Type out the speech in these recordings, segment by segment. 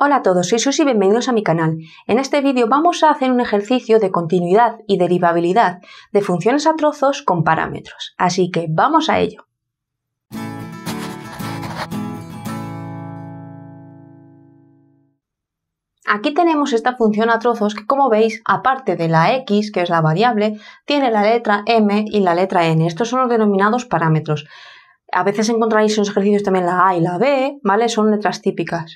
Hola a todos, soy Susi y bienvenidos a mi canal. En este vídeo vamos a hacer un ejercicio de continuidad y derivabilidad de funciones a trozos con parámetros. Así que vamos a ello. Aquí tenemos esta función a trozos que como veis, aparte de la x, que es la variable, tiene la letra m y la letra n. Estos son los denominados parámetros. A veces encontráis en los ejercicios también la a y la b, ¿vale? Son letras típicas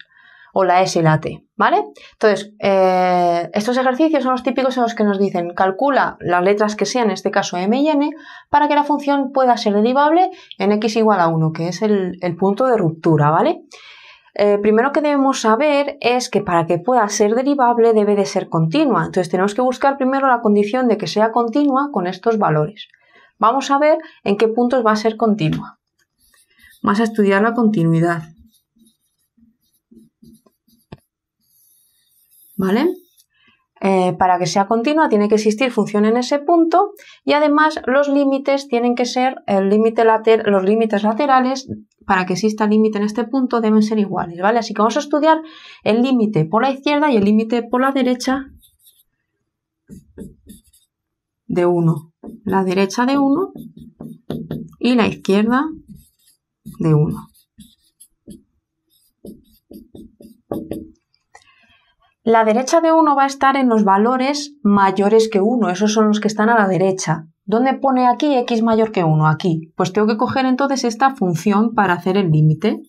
o la e S y la T, ¿vale? Entonces, eh, estos ejercicios son los típicos en los que nos dicen calcula las letras que sean, en este caso M y N, para que la función pueda ser derivable en X igual a 1, que es el, punto de ruptura, ¿vale? Eh, primero que debemos saber es que para que pueda ser derivable debe de ser continua. Entonces tenemos que buscar primero la condición de que sea continua con estos valores. Vamos a ver en qué puntos va a ser continua. Vamos a estudiar la continuidad. ¿vale? Eh, para que sea continua tiene que existir función en ese punto y además los límites tienen que ser el límite los límites laterales para que exista límite en este punto deben ser iguales, ¿vale? Así que vamos a estudiar el límite por la izquierda y el límite por la derecha de 1. La derecha de 1 y la izquierda de 1. La derecha de 1 va a estar en los valores mayores que 1, esos son los que están a la derecha. ¿Dónde pone aquí x mayor que 1? Aquí. Pues tengo que coger entonces esta función para hacer el límite.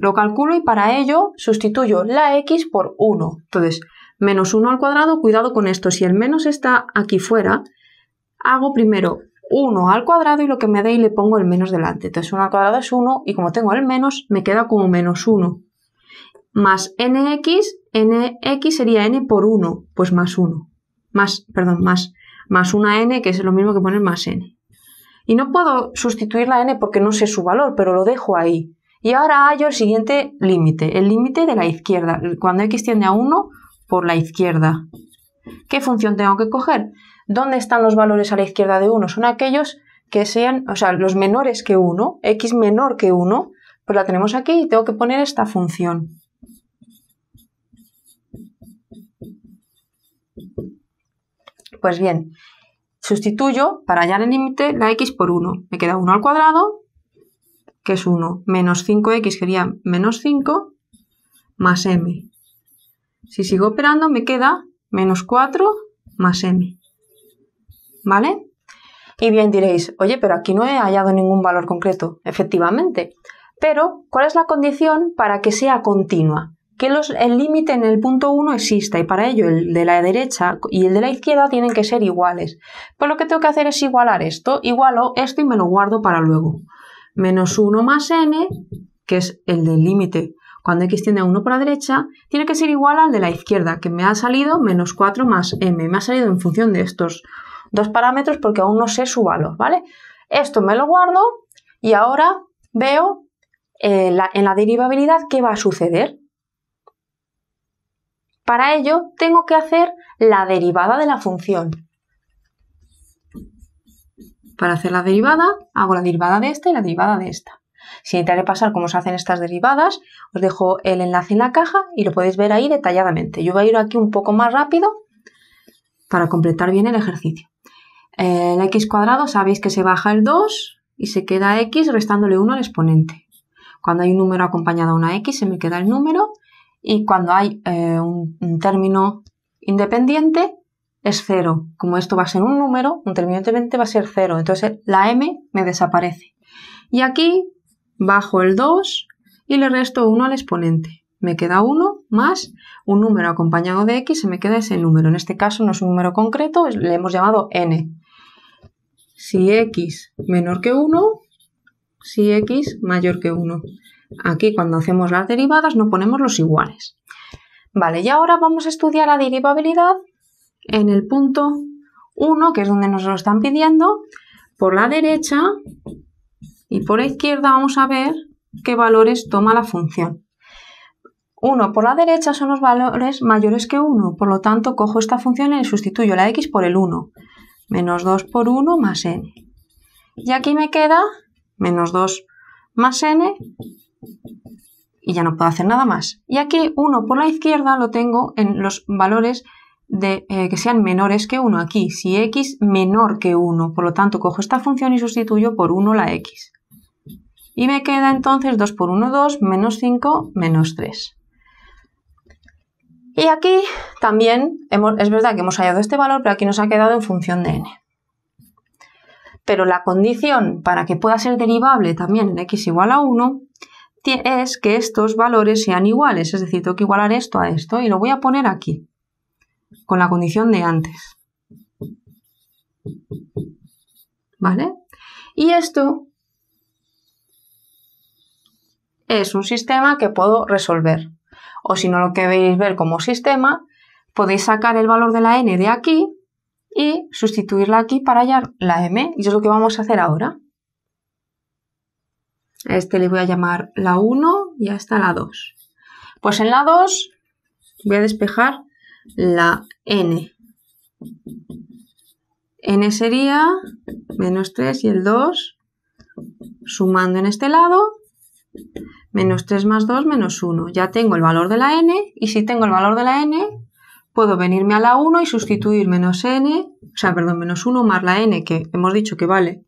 Lo calculo y para ello sustituyo la x por 1. Entonces, menos 1 al cuadrado, cuidado con esto, si el menos está aquí fuera, hago primero 1 al cuadrado y lo que me dé y le pongo el menos delante. Entonces 1 al cuadrado es 1 y como tengo el menos me queda como menos 1. Más nx, nx sería n por 1, pues más 1. Más, perdón, más, más una n que es lo mismo que poner más n. Y no puedo sustituir la n porque no sé su valor, pero lo dejo ahí. Y ahora hallo el siguiente límite, el límite de la izquierda, cuando x tiende a 1 por la izquierda. ¿Qué función tengo que coger? ¿Dónde están los valores a la izquierda de 1? Son aquellos que sean, o sea, los menores que 1, x menor que 1, pues la tenemos aquí y tengo que poner esta función. Pues bien, sustituyo para hallar el límite la x por 1. Me queda 1 al cuadrado, que es 1, menos 5x sería menos 5, más m. Si sigo operando me queda menos 4 más m. ¿vale? Y bien diréis, oye, pero aquí no he hallado ningún valor concreto, efectivamente. Pero, ¿cuál es la condición para que sea continua? Que los, el límite en el punto 1 exista y para ello el de la derecha y el de la izquierda tienen que ser iguales. Pues lo que tengo que hacer es igualar esto, igualo esto y me lo guardo para luego. Menos 1 más n, que es el del límite cuando x tiende a 1 por la derecha, tiene que ser igual al de la izquierda, que me ha salido menos 4 más m. Me ha salido en función de estos dos parámetros porque aún no sé su valor, ¿vale? Esto me lo guardo y ahora veo eh, en la derivabilidad qué va a suceder. Para ello tengo que hacer la derivada de la función. Para hacer la derivada, hago la derivada de esta y la derivada de esta. Si de pasar cómo se hacen estas derivadas, os dejo el enlace en la caja y lo podéis ver ahí detalladamente. Yo voy a ir aquí un poco más rápido para completar bien el ejercicio. Eh, el x cuadrado sabéis que se baja el 2 y se queda x restándole 1 al exponente. Cuando hay un número acompañado a una x se me queda el número y cuando hay eh, un, término independiente es 0. Como esto va a ser un número, un término independiente va a ser 0. Entonces la m me desaparece. Y aquí bajo el 2 y le resto 1 al exponente. Me queda 1 más un número acompañado de x, se me queda ese número. En este caso no es un número concreto, le hemos llamado n si x menor que 1, si x mayor que 1. Aquí cuando hacemos las derivadas no ponemos los iguales. Vale, y ahora vamos a estudiar la derivabilidad en el punto 1, que es donde nos lo están pidiendo. Por la derecha y por la izquierda vamos a ver qué valores toma la función. 1 por la derecha son los valores mayores que 1, por lo tanto cojo esta función y le sustituyo la x por el 1 menos 2 por 1 más n. Y aquí me queda menos 2 más n y ya no puedo hacer nada más. Y aquí 1 por la izquierda lo tengo en los valores de, eh, que sean menores que 1 aquí, si x menor que 1, por lo tanto cojo esta función y sustituyo por 1 la x. Y me queda entonces 2 por 1, 2, menos 5, menos 3. Y aquí también es verdad que hemos hallado este valor, pero aquí nos ha quedado en función de n. Pero la condición para que pueda ser derivable también en x igual a 1 es que estos valores sean iguales, es decir, tengo que igualar esto a esto y lo voy a poner aquí, con la condición de antes. ¿Vale? Y esto es un sistema que puedo resolver o si no lo queréis ver como sistema, podéis sacar el valor de la n de aquí y sustituirla aquí para hallar la m, y es lo que vamos a hacer ahora. A este le voy a llamar la 1 y esta la 2. Pues en la 2 voy a despejar la n. n sería menos 3 y el 2 sumando en este lado Menos 3 más 2 menos 1. Ya tengo el valor de la n y si tengo el valor de la n, puedo venirme a la 1 y sustituir menos n, o sea, perdón, menos 1 más la n, que hemos dicho que vale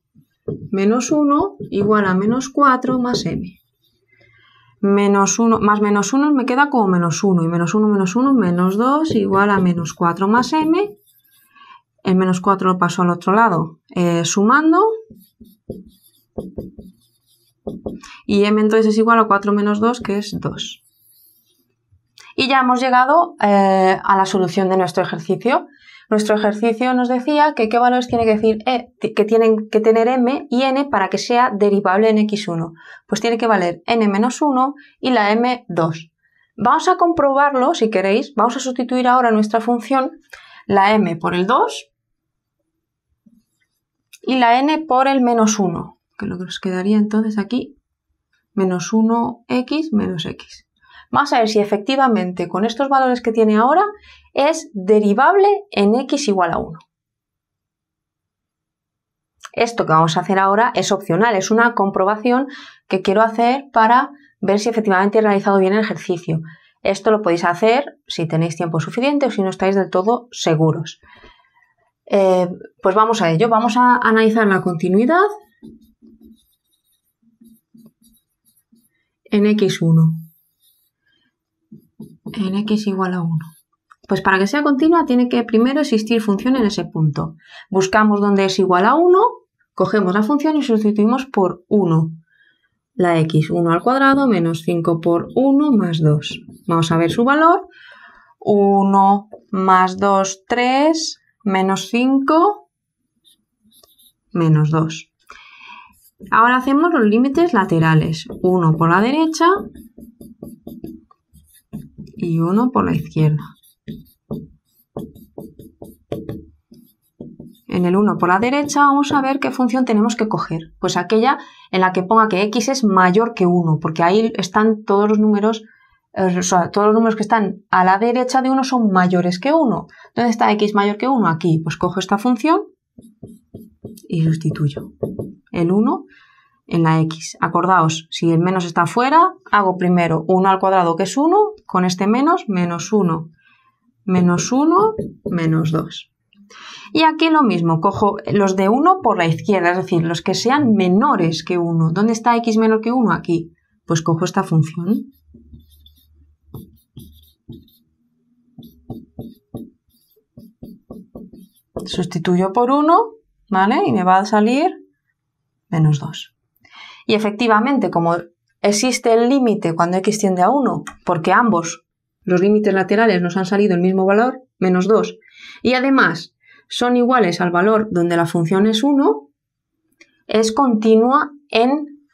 menos 1 igual a menos 4 más m. Menos 1 más menos 1 me queda como menos 1 y menos 1 menos 1 menos 2 igual a menos 4 más m. El menos 4 lo paso al otro lado eh, sumando y m entonces es igual a 4 menos 2, que es 2. Y ya hemos llegado eh, a la solución de nuestro ejercicio. Nuestro ejercicio nos decía que qué valores tiene que decir e, que tienen que tener m y n para que sea derivable en x1. Pues tiene que valer n menos 1 y la m 2. Vamos a comprobarlo, si queréis, vamos a sustituir ahora nuestra función la m por el 2 y la n por el menos 1, que lo que nos quedaría entonces aquí menos 1x menos x. Vamos a ver si efectivamente con estos valores que tiene ahora es derivable en x igual a 1. Esto que vamos a hacer ahora es opcional, es una comprobación que quiero hacer para ver si efectivamente he realizado bien el ejercicio. Esto lo podéis hacer si tenéis tiempo suficiente o si no estáis del todo seguros. Eh, pues vamos a ello, vamos a analizar la continuidad en x1. En x igual a 1. Pues para que sea continua tiene que primero existir función en ese punto. Buscamos donde es igual a 1, cogemos la función y sustituimos por 1. La x, 1 al cuadrado menos 5 por 1 más 2. Vamos a ver su valor. 1 más 2, 3, menos 5, menos 2. Ahora hacemos los límites laterales, uno por la derecha y uno por la izquierda. En el 1 por la derecha vamos a ver qué función tenemos que coger. Pues aquella en la que ponga que x es mayor que 1, porque ahí están todos los números, eh, o sea, todos los números que están a la derecha de 1 son mayores que 1. ¿Dónde está x mayor que 1? Aquí. Pues cojo esta función y sustituyo el 1 en la x. Acordaos, si el menos está fuera, hago primero 1 al cuadrado que es 1, con este menos, menos 1, menos 1, menos 2. Y aquí lo mismo, cojo los de 1 por la izquierda, es decir, los que sean menores que 1. ¿Dónde está x menor que 1? Aquí. Pues cojo esta función. Sustituyo por 1, ¿vale? Y me va a salir menos 2. Y efectivamente, como existe el límite cuando x tiende a 1, porque ambos los límites laterales nos han salido el mismo valor, menos 2, y además son iguales al valor donde la función es 1, es continua en,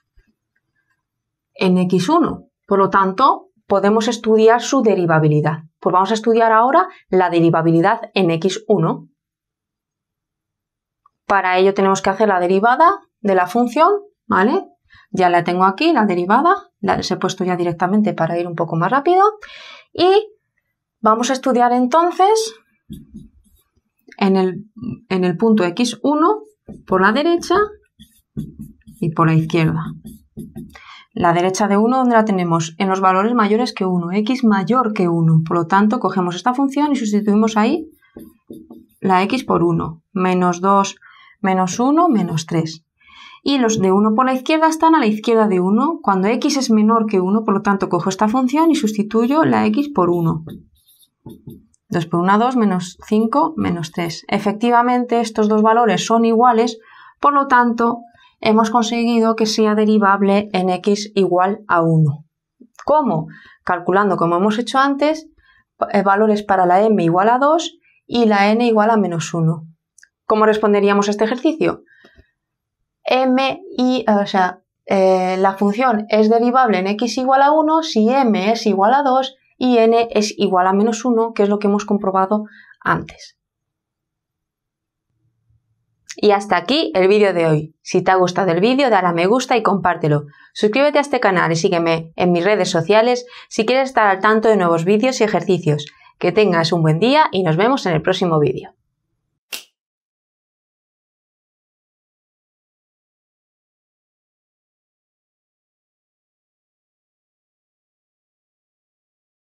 en x1. Por lo tanto, podemos estudiar su derivabilidad. Pues vamos a estudiar ahora la derivabilidad en x1. Para ello tenemos que hacer la derivada de la función, ¿vale? Ya la tengo aquí, la derivada, la he puesto ya directamente para ir un poco más rápido. Y vamos a estudiar entonces en el, punto x1 por la derecha y por la izquierda. La derecha de 1, ¿dónde la tenemos? En los valores mayores que 1, x mayor que 1. Por lo tanto, cogemos esta función y sustituimos ahí la x por 1. Menos 2, menos 1, menos 3 y los de 1 por la izquierda están a la izquierda de 1 cuando x es menor que 1, por lo tanto cojo esta función y sustituyo la x por 1. 2 por 1, 2, menos 5, menos 3. Efectivamente, estos dos valores son iguales, por lo tanto, hemos conseguido que sea derivable en x igual a 1. ¿Cómo? Calculando, como hemos hecho antes, eh, valores para la m igual a 2 y la n igual a menos 1. ¿Cómo responderíamos a este ejercicio? m y, o sea, eh, la función es derivable en x igual a 1 si m es igual a 2 y n es igual a menos 1, que es lo que hemos comprobado antes. Y hasta aquí el vídeo de hoy. Si te ha gustado el vídeo, dale a me gusta y compártelo. Suscríbete a este canal y sígueme en mis redes sociales si quieres estar al tanto de nuevos vídeos y ejercicios. Que tengas un buen día y nos vemos en el próximo vídeo.